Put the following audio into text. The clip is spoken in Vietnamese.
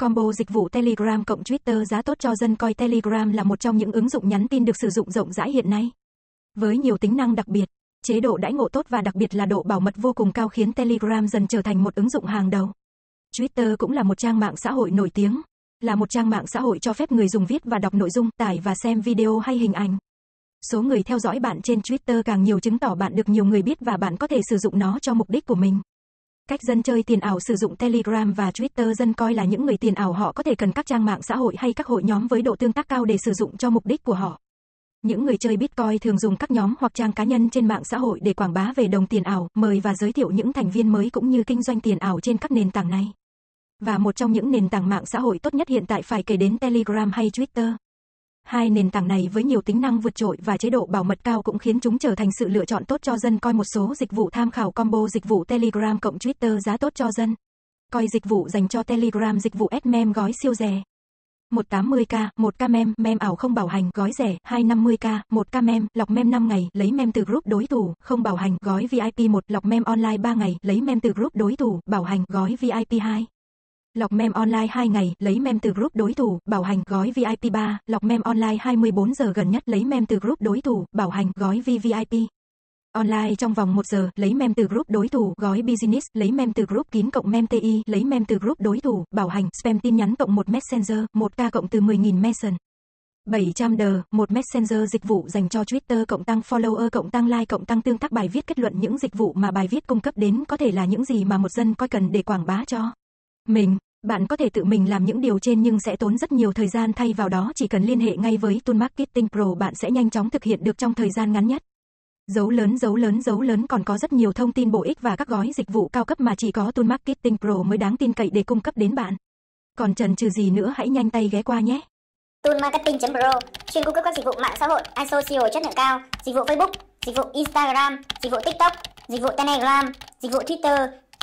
Combo dịch vụ Telegram cộng Twitter giá tốt cho dân coi Telegram là một trong những ứng dụng nhắn tin được sử dụng rộng rãi hiện nay. Với nhiều tính năng đặc biệt, chế độ đãi ngộ tốt và đặc biệt là độ bảo mật vô cùng cao khiến Telegram dần trở thành một ứng dụng hàng đầu. Twitter cũng là một trang mạng xã hội nổi tiếng, là một trang mạng xã hội cho phép người dùng viết và đọc nội dung, tải và xem video hay hình ảnh. Số người theo dõi bạn trên Twitter càng nhiều chứng tỏ bạn được nhiều người biết và bạn có thể sử dụng nó cho mục đích của mình. Cách dân chơi tiền ảo sử dụng Telegram và Twitter dân coi là những người tiền ảo họ có thể cần các trang mạng xã hội hay các hội nhóm với độ tương tác cao để sử dụng cho mục đích của họ. Những người chơi Bitcoin thường dùng các nhóm hoặc trang cá nhân trên mạng xã hội để quảng bá về đồng tiền ảo, mời và giới thiệu những thành viên mới cũng như kinh doanh tiền ảo trên các nền tảng này. Và một trong những nền tảng mạng xã hội tốt nhất hiện tại phải kể đến Telegram hay Twitter. Hai nền tảng này với nhiều tính năng vượt trội và chế độ bảo mật cao cũng khiến chúng trở thành sự lựa chọn tốt cho dân coi một số dịch vụ tham khảo combo dịch vụ Telegram cộng Twitter giá tốt cho dân. Coi dịch vụ dành cho Telegram dịch vụ SMEM gói siêu rẻ. 180k, 1k mem, mem ảo không bảo hành, gói rẻ, 250k, 1k mem, lọc mem 5 ngày, lấy mem từ group đối thủ, không bảo hành, gói VIP 1, lọc mem online 3 ngày, lấy mem từ group đối thủ, bảo hành, gói VIP 2 lọc mem online 2 ngày, lấy mem từ group đối thủ, bảo hành gói VIP 3, lọc mem online 24 giờ gần nhất lấy mem từ group đối thủ, bảo hành gói VVIP. Online trong vòng 1 giờ, lấy mem từ group đối thủ, gói business, lấy mem từ group kín cộng mem TI, lấy mem từ group đối thủ, bảo hành, spam tin nhắn cộng 1 messenger, 1k cộng từ 10.000 mention. 700 đờ, một messenger dịch vụ dành cho Twitter cộng tăng follower cộng tăng like cộng tăng tương tác bài viết kết luận những dịch vụ mà bài viết cung cấp đến có thể là những gì mà một dân coi cần để quảng bá cho mình. Bạn có thể tự mình làm những điều trên nhưng sẽ tốn rất nhiều thời gian thay vào đó chỉ cần liên hệ ngay với Tool Marketing Pro bạn sẽ nhanh chóng thực hiện được trong thời gian ngắn nhất. Dấu lớn dấu lớn dấu lớn còn có rất nhiều thông tin bổ ích và các gói dịch vụ cao cấp mà chỉ có Tool Marketing Pro mới đáng tin cậy để cung cấp đến bạn. Còn chần chừ gì nữa hãy nhanh tay ghé qua nhé. Tool Marketing Pro chuyên cung cấp các dịch vụ mạng xã hội, social chất lượng cao, dịch vụ Facebook, dịch vụ Instagram, dịch vụ TikTok, dịch vụ Telegram, dịch vụ Twitter,